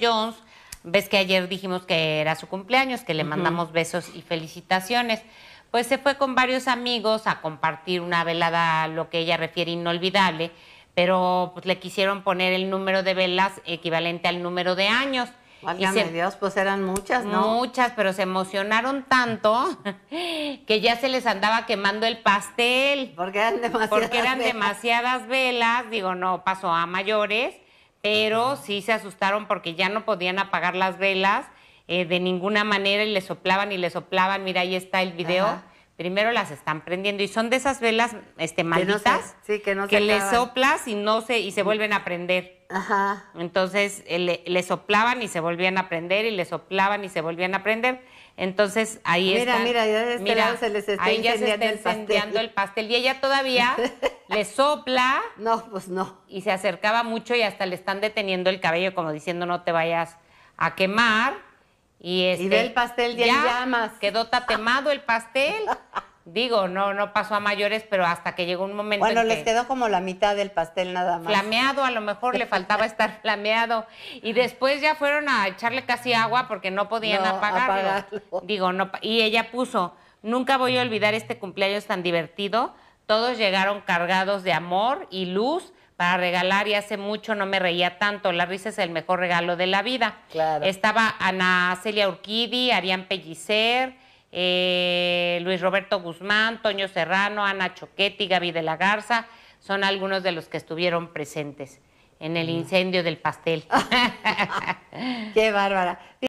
Jones, ves que ayer dijimos que era su cumpleaños, que le mandamos besos y felicitaciones, pues se fue con varios amigos a compartir una velada, lo que ella refiere inolvidable, pero pues, le quisieron poner el número de velas equivalente al número de años. Válgame Dios, pues eran muchas, ¿no? Muchas, pero se emocionaron tanto que ya se les andaba quemando el pastel. Porque eran demasiadas, porque eran demasiadas velas. Digo, no pasó a mayores pero sí se asustaron porque ya no podían apagar las velas eh, de ninguna manera y le soplaban y le soplaban. Mira, ahí está el video. Primero las están prendiendo y son de esas velas este, malditas que, no le soplas y no se y se mm. vuelven a prender. Ajá. Entonces eh, le, soplaban y se volvían a prender y le soplaban y se volvían a prender. Entonces ahí está. Mira, mira, ya se les está ahí el pastel y ella todavía le sopla. No, pues no. Y se acercaba mucho y hasta le están deteniendo el cabello, como diciendo no te vayas a quemar. Y, este, y del pastel ya, Quedó tatemado el pastel. Digo, no, no pasó a mayores, pero hasta que llegó un momento. Bueno, les quedó como la mitad del pastel nada más. Flameado, a lo mejor le faltaba estar flameado. Y después ya fueron a echarle casi agua porque no podían no, apagarlo. Digo, no. Y ella puso, nunca voy a olvidar este cumpleaños tan divertido todos llegaron cargados de amor y luz para regalar y hace mucho no me reía tanto. La risa es el mejor regalo de la vida. Estaba Ana Celia Urquidi, Arián Pellicer, eh, Luis Roberto Guzmán, Toño Serrano, Ana Choquetti, Gaby de la Garza. Son algunos de los que estuvieron presentes en el mm. incendio del pastel. ¡Qué bárbara!